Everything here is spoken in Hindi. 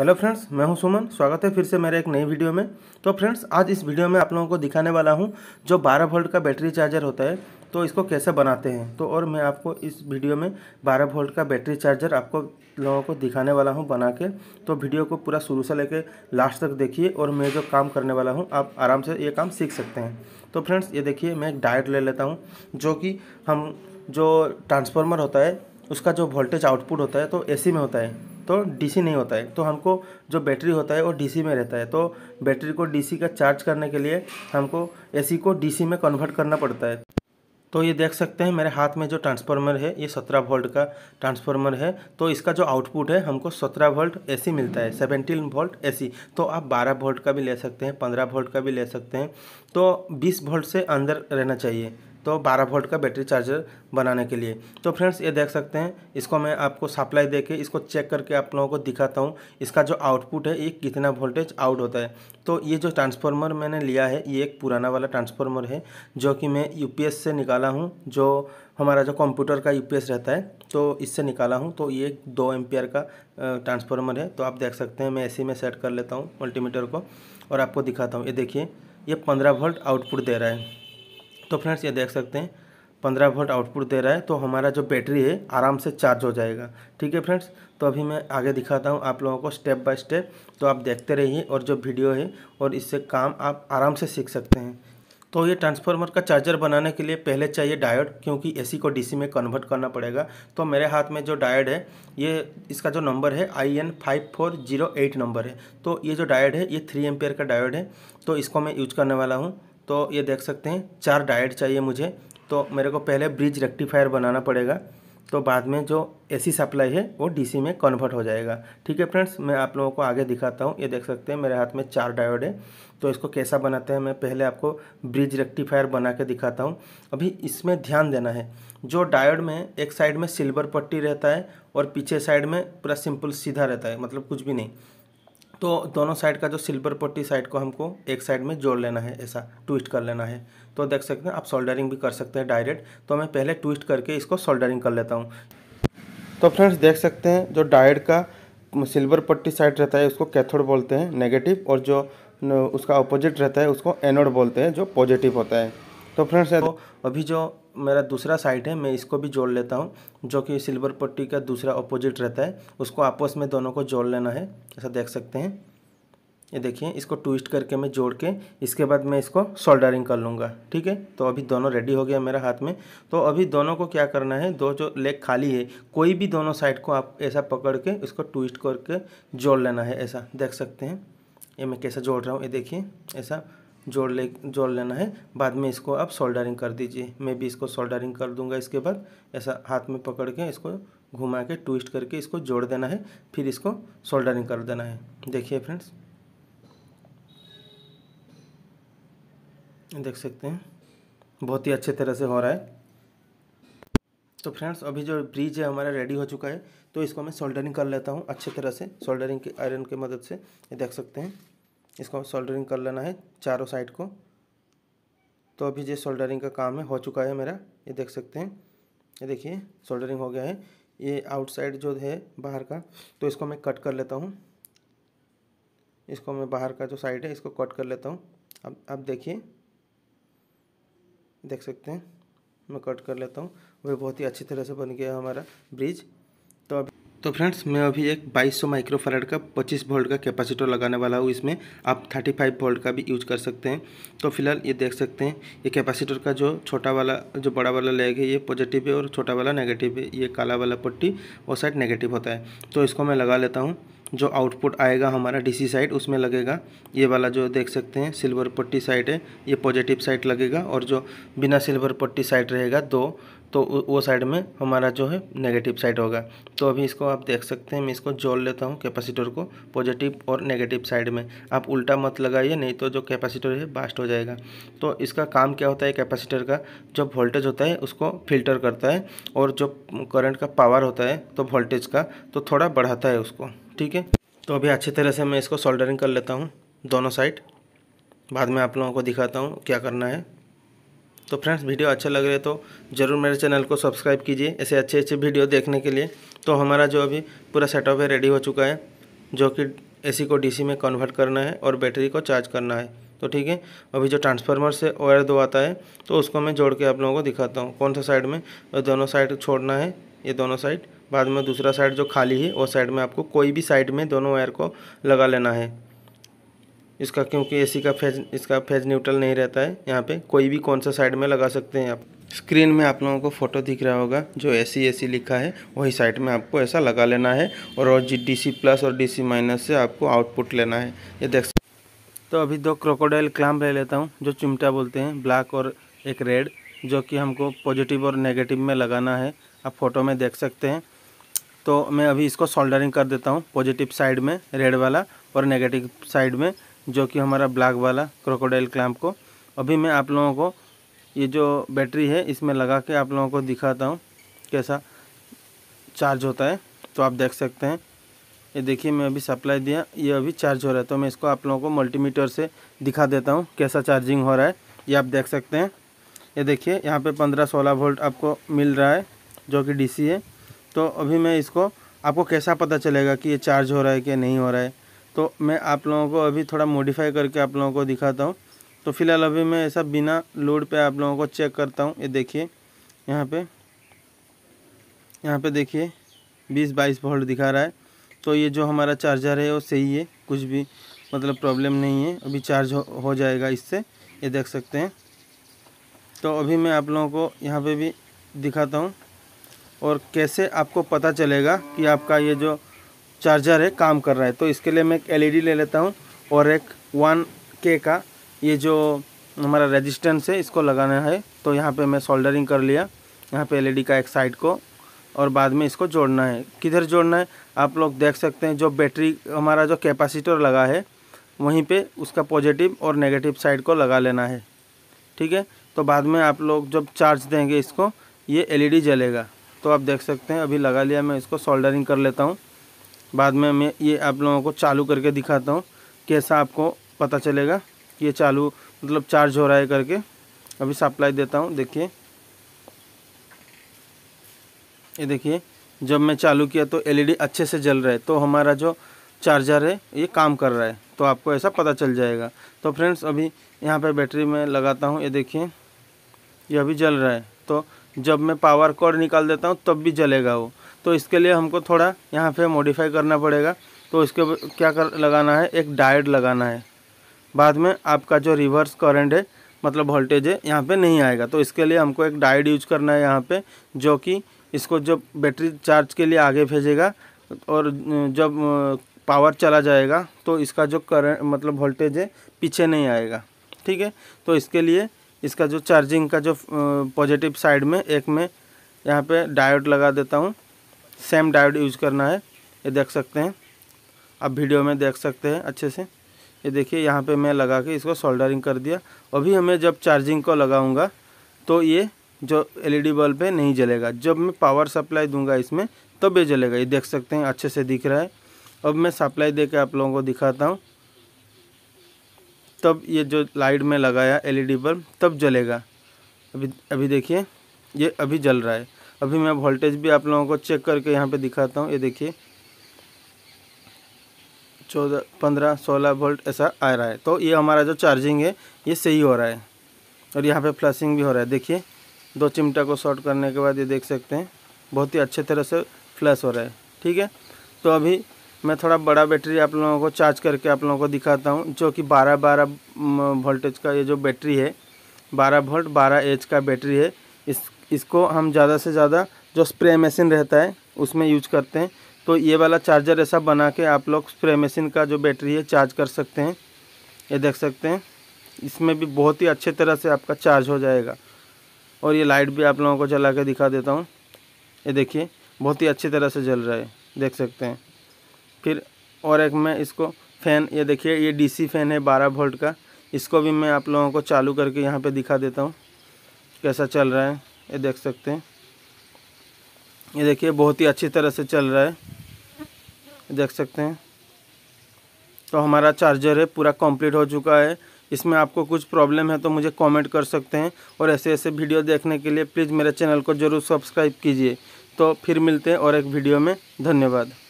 हेलो फ्रेंड्स मैं हूं सुमन स्वागत है फिर से मेरे एक नई वीडियो में तो फ्रेंड्स आज इस वीडियो में आप लोगों को दिखाने वाला हूं जो 12 वोल्ट का बैटरी चार्जर होता है तो इसको कैसे बनाते हैं तो और मैं आपको इस वीडियो में 12 वोल्ट का बैटरी चार्जर आपको लोगों को दिखाने वाला हूँ बना के तो वीडियो को पूरा शुरू से लेकर लास्ट तक देखिए और मैं जो काम करने वाला हूँ आप आराम से ये काम सीख सकते हैं तो फ्रेंड्स ये देखिए मैं एक डायट ले लेता हूँ जो कि हम जो ट्रांसफॉर्मर होता है उसका जो वोल्टेज आउटपुट होता है तो एसी में होता है तो डीसी नहीं होता है तो हमको जो बैटरी होता है वो डीसी में रहता है तो बैटरी को डीसी का चार्ज करने के लिए हमको एसी को डीसी में कन्वर्ट करना पड़ता है तो ये देख सकते हैं मेरे हाथ में जो ट्रांसफार्मर है ये सत्रह वोल्ट का ट्रांसफार्मर है तो इसका जो आउटपुट है हमको सत्रह वोल्ट एसी मिलता है सेवेंटीन वोल्ट एसी तो आप बारह वोल्ट का भी ले सकते हैं पंद्रह वोल्ट का भी ले सकते हैं तो बीस वोल्ट से अंदर रहना चाहिए तो 12 वोल्ट का बैटरी चार्जर बनाने के लिए तो फ्रेंड्स ये देख सकते हैं इसको मैं आपको सप्लाई दे के इसको चेक करके आप लोगों को दिखाता हूँ इसका जो आउटपुट है ये कितना वोल्टेज आउट होता है तो ये जो ट्रांसफार्मर मैंने लिया है ये एक पुराना वाला ट्रांसफार्मर है जो कि मैं यू से निकाला हूँ जो हमारा जो कंप्यूटर का यूपीएस रहता है तो इससे निकाला हूँ तो ये एक दो एम्पियर का ट्रांसफार्मर है तो आप देख सकते हैं मैं ऐसे में सेट कर लेता हूँ मल्टीमीटर को और आपको दिखाता हूँ ये देखिए ये पंद्रह वोल्ट आउटपुट दे रहा है तो फ्रेंड्स ये देख सकते हैं पंद्रह वोल्ट आउटपुट दे रहा है तो हमारा जो बैटरी है आराम से चार्ज हो जाएगा ठीक है फ्रेंड्स तो अभी मैं आगे दिखाता हूँ आप लोगों को स्टेप बाय स्टेप तो आप देखते रहिए और जो वीडियो है और इससे काम आप आराम से सीख सकते हैं तो ये ट्रांसफार्मर का चार्जर बनाने के लिए पहले चाहिए डायोड क्योंकि एसी को डीसी में कन्वर्ट करना पड़ेगा तो मेरे हाथ में जो डायोड है ये इसका जो नंबर है I N five four zero eight number है तो ये जो डायोड है ये थ्री एम का डायोड है तो इसको मैं यूज करने वाला हूँ तो ये देख सकते हैं चार डायट चाहिए मुझे तो मेरे को पहले ब्रिज रेक्टिफायर बनाना पड़ेगा तो बाद में जो एसी सप्लाई है वो डीसी में कन्वर्ट हो जाएगा ठीक है फ्रेंड्स मैं आप लोगों को आगे दिखाता हूँ ये देख सकते हैं मेरे हाथ में चार डायोड है तो इसको कैसा बनाते हैं मैं पहले आपको ब्रिज रेक्टिफायर बना के दिखाता हूँ अभी इसमें ध्यान देना है जो डायोड में एक साइड में सिल्वर पट्टी रहता है और पीछे साइड में पूरा सिंपल सीधा रहता है मतलब कुछ भी नहीं तो दोनों साइड का जो सिल्वर पट्टी साइड को हमको एक साइड में जोड़ लेना है ऐसा ट्विस्ट कर लेना है तो देख सकते हैं आप सोल्डरिंग भी कर सकते हैं डायरेक्ट तो मैं पहले ट्विस्ट करके इसको सोल्डरिंग कर लेता हूँ तो फ्रेंड्स देख सकते हैं जो डायड का सिल्वर पट्टी साइड रहता है उसको कैथोड बोलते हैं नेगेटिव और जो उसका अपोजिट रहता है उसको एनोड बोलते हैं जो पॉजिटिव होता है तो फ्रेंड्स तो अभी जो मेरा दूसरा साइड है मैं इसको भी जोड़ लेता हूँ जो कि सिल्वर पट्टी का दूसरा अपोजिट रहता है उसको आपस में दोनों को जोड़ लेना है ऐसा देख सकते हैं ये देखिए इसको ट्विस्ट करके मैं जोड़ के इसके बाद मैं इसको सोल्डरिंग कर लूँगा ठीक है तो अभी दोनों रेडी हो गया मेरा हाथ में तो अभी दोनों को क्या करना है दो जो लेग खाली है कोई भी दोनों साइड को आप ऐसा पकड़ के इसको ट्विस्ट करके जोड़ लेना है ऐसा देख सकते हैं ये मैं कैसा जोड़ रहा हूँ ये देखिए ऐसा जोड़ ले जोड़ लेना है बाद में इसको आप सोल्डरिंग कर दीजिए मैं भी इसको सोल्डरिंग कर दूंगा इसके बाद ऐसा हाथ में पकड़ के इसको घुमा के ट्विस्ट करके इसको जोड़ देना है फिर इसको सोल्डरिंग कर देना है देखिए फ्रेंड्स देख सकते हैं बहुत ही अच्छे तरह से हो रहा है तो फ्रेंड्स अभी जो ब्रिज है हमारा रेडी हो चुका है तो इसको मैं सोल्डरिंग कर लेता हूँ अच्छे तरह से सोल्डरिंग के आयरन की मदद से ये देख सकते हैं इसको सोल्डरिंग कर लेना है चारों साइड को तो अभी जो सोल्डरिंग का काम है हो चुका है मेरा ये देख सकते हैं ये देखिए सोल्डरिंग हो गया है ये आउटसाइड जो है बाहर का तो इसको मैं कट कर लेता हूँ इसको मैं बाहर का जो साइड है इसको कट कर लेता हूँ अब अब देखिए देख सकते हैं मैं कट कर लेता हूँ वह बहुत ही अच्छी तरह से बन गया हमारा ब्रिज तो अभी तो फ्रेंड्स मैं अभी एक 2200 माइक्रोफैराड का 25 वोल्ट का कैपेसिटर लगाने वाला हूँ इसमें आप 35 वोल्ट का भी यूज कर सकते हैं तो फिलहाल ये देख सकते हैं ये कैपेसिटर का जो छोटा वाला जो बड़ा वाला लेग है ये पॉजिटिव है और छोटा वाला नेगेटिव है ये काला वाला पट्टी और साइड नेगेटिव होता है तो इसको मैं लगा लेता हूँ जो आउटपुट आएगा हमारा डीसी साइड उसमें लगेगा ये वाला जो देख सकते हैं सिल्वर पट्टी साइड है ये पॉजिटिव साइड लगेगा और जो बिना सिल्वर पट्टी साइड रहेगा दो तो वो साइड में हमारा जो है नेगेटिव साइड होगा तो अभी इसको आप देख सकते हैं मैं इसको जोड़ लेता हूँ कैपेसिटर को पॉजिटिव और नेगेटिव साइड में आप उल्टा मत लगाइए नहीं तो जो कैपेसिटर है बास्ट हो जाएगा तो इसका काम क्या होता है कैपेसिटर का जो वोल्टेज होता है उसको फिल्टर करता है और जो करंट का पावर होता है तो वोल्टेज का तो थोड़ा बढ़ाता है उसको ठीक है तो अभी अच्छी तरह से मैं इसको सोल्डरिंग कर लेता हूँ दोनों साइड बाद में आप लोगों को दिखाता हूँ क्या करना है तो फ्रेंड्स वीडियो अच्छा लग रहा है तो ज़रूर मेरे चैनल को सब्सक्राइब कीजिए ऐसे अच्छे अच्छे वीडियो देखने के लिए तो हमारा जो अभी पूरा सेटअप है रेडी हो चुका है जो कि एसी को डीसी में कन्वर्ट करना है और बैटरी को चार्ज करना है तो ठीक है अभी जो ट्रांसफार्मर से वायर दो आता है तो उसको मैं जोड़ के आप लोगों को दिखाता हूँ कौन सा साइड में तो दोनों साइड छोड़ना है ये दोनों साइड बाद में दूसरा साइड जो खाली है वो साइड में आपको कोई भी साइड में दोनों वायर को लगा लेना है इसका क्योंकि एसी का फेज इसका फेज न्यूट्रल नहीं रहता है यहाँ पे कोई भी कौन सा साइड में लगा सकते हैं आप स्क्रीन में आप लोगों को फ़ोटो दिख रहा होगा जो ए सी ए सी लिखा है वही साइड में आपको ऐसा लगा लेना है और डी सी प्लस और डी सी माइनस से आपको आउटपुट लेना है ये देख तो अभी दो क्रोकोडाइल क्लाम ले लेता हूँ जो चिमटा बोलते हैं ब्लैक और एक रेड जो कि हमको पॉजिटिव और नेगेटिव में लगाना है आप फ़ोटो में देख सकते हैं तो मैं अभी इसको सोल्डरिंग कर देता हूँ पॉजिटिव साइड में रेड वाला और नेगेटिव साइड में जो कि हमारा ब्लैक वाला क्रोकोडाइल क्लैम्प को अभी मैं आप लोगों को ये जो बैटरी है इसमें लगा के आप लोगों को दिखाता हूँ कैसा चार्ज होता है तो आप देख सकते हैं ये देखिए मैं अभी सप्लाई दिया ये अभी चार्ज हो रहा है तो मैं इसको आप लोगों को मल्टीमीटर से दिखा देता हूँ कैसा चार्जिंग हो रहा है ये आप देख सकते हैं ये देखिए यहाँ पे पंद्रह सोलह वोल्ट आपको मिल रहा है जो कि डीसी है तो अभी मैं इसको आपको कैसा पता चलेगा कि ये चार्ज हो रहा है कि नहीं हो रहा है तो मैं आप लोगों को अभी थोड़ा मॉडिफाई करके आप लोगों को दिखाता हूँ तो फिलहाल अभी मैं ऐसा बिना लोड पे आप लोगों को चेक करता हूँ ये देखिए यहाँ पे यहाँ पे देखिए 20 बाईस वोल्ट दिखा रहा है तो ये जो हमारा चार्जर है वो सही है कुछ भी मतलब प्रॉब्लम नहीं है अभी चार्ज हो, हो जाएगा इससे ये देख सकते हैं तो अभी मैं आप लोगों को यहाँ पर भी दिखाता हूँ और कैसे आपको पता चलेगा कि आपका ये जो चार्जर है काम कर रहा है तो इसके लिए मैं एक एल e ले लेता हूँ और एक वन के का ये जो हमारा रेजिस्टेंस है इसको लगाना है तो यहाँ पे मैं सोल्डरिंग कर लिया यहाँ पे एलईडी e का एक साइड को और बाद में इसको जोड़ना है किधर जोड़ना है आप लोग देख सकते हैं जो बैटरी हमारा जो कैपेसिटर लगा है वहीं पे उसका पॉजिटिव और नेगेटिव साइड को लगा लेना है ठीक है तो बाद में आप लोग जब चार्ज देंगे इसको ये एल e जलेगा तो आप देख सकते हैं अभी लगा लिया मैं इसको सोल्डरिंग कर लेता हूँ बाद में मैं ये आप लोगों को चालू करके दिखाता हूँ कैसा आपको पता चलेगा ये चालू मतलब चार्ज हो रहा है करके अभी सप्लाई देता हूँ देखिए ये देखिए जब मैं चालू किया तो एलईडी e अच्छे से जल रहा है तो हमारा जो चार्जर है ये काम कर रहा है तो आपको ऐसा पता चल जाएगा तो फ्रेंड्स अभी यहाँ पे बैटरी में लगाता हूँ ये देखिए ये अभी जल रहा है तो जब मैं पावर कॉर्ड निकाल देता हूँ तब भी जलेगा वो तो इसके लिए हमको थोड़ा यहाँ पे मॉडिफाई करना पड़ेगा तो इसके क्या कर लगाना है एक डायड लगाना है बाद में आपका जो रिवर्स करंट है मतलब वोल्टेज है यहाँ पे नहीं आएगा तो इसके लिए हमको एक डायड यूज करना है यहाँ पे जो कि इसको जब बैटरी चार्ज के लिए आगे भेजेगा और जब पावर चला जाएगा तो इसका जो करंट मतलब वोल्टेज है पीछे नहीं आएगा ठीक है तो इसके लिए इसका जो चार्जिंग का जो पॉजिटिव साइड में एक में यहाँ पे डायोड लगा देता हूँ सेम डायोड यूज करना है ये देख सकते हैं आप वीडियो में देख सकते हैं अच्छे से ये देखिए यहाँ पे मैं लगा के इसको सोल्डरिंग कर दिया अभी हमें जब चार्जिंग को लगाऊंगा तो ये जो एलईडी बल्ब है नहीं जलेगा जब मैं पावर सप्लाई दूंगा इसमें तब ये जलेगा ये देख सकते हैं अच्छे से दिख रहा है अब मैं सप्लाई दे के आप लोगों को दिखाता हूँ तब ये जो लाइट में लगाया एल बल्ब तब जलेगा अभी अभी देखिए ये अभी जल रहा है अभी मैं वोल्टेज भी आप लोगों को चेक करके यहाँ पे दिखाता हूँ ये देखिए चौदह पंद्रह सोलह वोल्ट ऐसा आ रहा है तो ये हमारा जो चार्जिंग है ये सही हो रहा है और यहाँ पे फ्लशिंग भी हो रहा है देखिए दो चिमटा को शॉर्ट करने के बाद ये देख सकते हैं बहुत ही अच्छे तरह से फ्लैश हो रहा है ठीक है तो अभी मैं थोड़ा बड़ा बैटरी आप लोगों को चार्ज करके आप लोगों को दिखाता हूँ जो कि बारह बारह वोल्टेज का ये जो बैटरी है बारह वोल्ट बारह एच का बैटरी है इस इसको हम ज़्यादा से ज़्यादा जो स्प्रे मशीन रहता है उसमें यूज करते हैं तो ये वाला चार्जर ऐसा बना के आप लोग स्प्रे मशीन का जो बैटरी है चार्ज कर सकते हैं ये देख सकते हैं इसमें भी बहुत ही अच्छे तरह से आपका चार्ज हो जाएगा और ये लाइट भी आप लोगों को जला के दिखा देता हूँ ये देखिए बहुत ही अच्छी तरह से जल रहा है देख सकते हैं फिर और एक मैं इसको फ़ैन ये देखिए ये डीसी फ़ैन है बारह वोल्ट का इसको भी मैं आप लोगों को चालू करके यहाँ पे दिखा देता हूँ कैसा चल रहा है ये देख सकते हैं ये देखिए बहुत ही अच्छी तरह से चल रहा है देख सकते हैं तो हमारा चार्जर है पूरा कंप्लीट हो चुका है इसमें आपको कुछ प्रॉब्लम है तो मुझे कमेंट कर सकते हैं और ऐसे ऐसे वीडियो देखने के लिए प्लीज़ मेरे चैनल को ज़रूर सब्सक्राइब कीजिए तो फिर मिलते हैं और एक वीडियो में धन्यवाद